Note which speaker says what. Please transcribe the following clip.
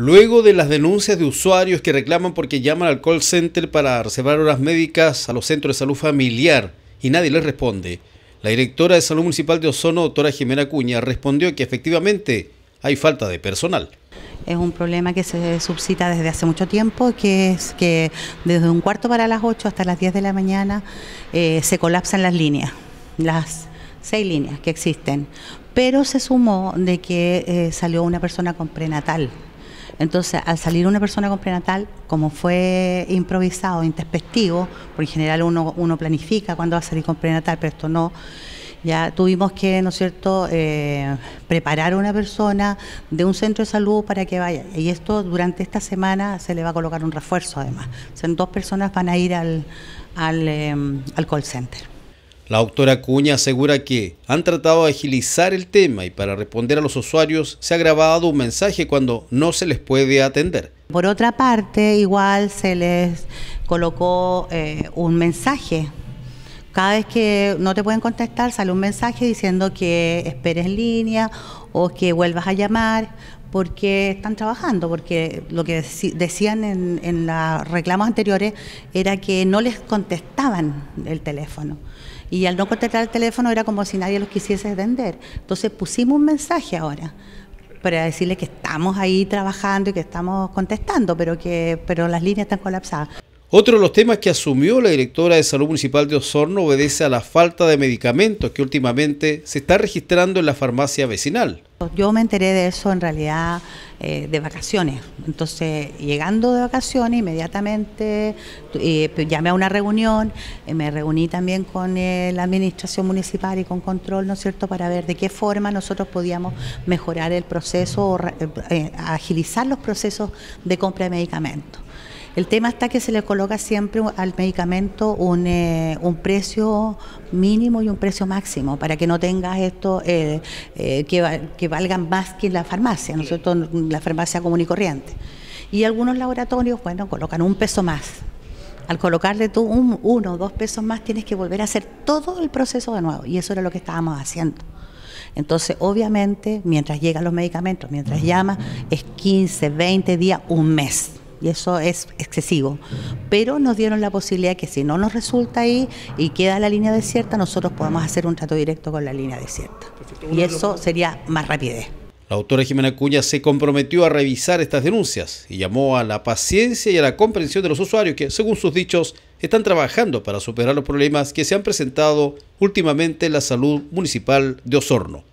Speaker 1: Luego de las denuncias de usuarios que reclaman porque llaman al call center para reservar horas médicas a los centros de salud familiar y nadie les responde, la directora de salud municipal de Ozono, doctora Jimena Cuña, respondió que efectivamente hay falta de personal. Es un
Speaker 2: problema que se suscita desde hace mucho tiempo, que es que desde un cuarto para las 8 hasta las 10 de la mañana eh, se colapsan las líneas, las seis líneas que existen. Pero se sumó de que eh, salió una persona con prenatal entonces, al salir una persona con prenatal, como fue improvisado, introspectivo, porque en general uno, planifica cuándo va a salir con prenatal, pero esto no ya tuvimos que, ¿no es cierto?, eh, preparar a una persona de un centro de salud para que vaya. Y esto durante esta semana se le va a colocar un refuerzo además. O sea, dos personas van a ir al, al, em, al call center.
Speaker 1: La doctora Cuña asegura que han tratado de agilizar el tema y para responder a los usuarios se ha grabado un mensaje cuando no se les puede atender.
Speaker 2: Por otra parte, igual se les colocó eh, un mensaje. Cada vez que no te pueden contestar, sale un mensaje diciendo que esperes en línea o que vuelvas a llamar porque están trabajando, porque lo que decían en, en los reclamos anteriores era que no les contestaban el teléfono. Y al no contestar el teléfono era como si nadie los quisiese vender, Entonces pusimos un mensaje ahora para decirles que estamos ahí trabajando y que estamos contestando, pero que pero las líneas están colapsadas.
Speaker 1: Otro de los temas que asumió la directora de Salud Municipal de Osorno obedece a la falta de medicamentos que últimamente se está registrando en la farmacia vecinal.
Speaker 2: Yo me enteré de eso en realidad eh, de vacaciones. Entonces, llegando de vacaciones, inmediatamente eh, llamé a una reunión, eh, me reuní también con la administración municipal y con control, ¿no es cierto?, para ver de qué forma nosotros podíamos mejorar el proceso o agilizar los procesos de compra de medicamentos. El tema está que se le coloca siempre al medicamento eh, un, precio mínimo y un precio máximo para que no tengas esto eh, eh, que, valgan más que la farmacia, ¿no es La farmacia común y corriente. Y algunos laboratorios, bueno, colocan un peso más. Al colocarle tú un, uno o dos pesos más, tienes que volver a hacer todo el proceso de nuevo. Y eso era lo que estábamos haciendo. Entonces, obviamente, mientras llegan los medicamentos, mientras llamas, es 15, 20 días, un mes y eso es excesivo. Pero nos dieron la posibilidad que si no nos resulta ahí y queda la línea desierta, nosotros podamos hacer un trato directo con la línea desierta. Y eso sería más rapidez.
Speaker 1: La autora Jimena Cuña se comprometió a revisar estas denuncias y llamó a la paciencia y a la comprensión de los usuarios que, según sus dichos, están trabajando para superar los problemas que se han presentado últimamente en la salud municipal de Osorno.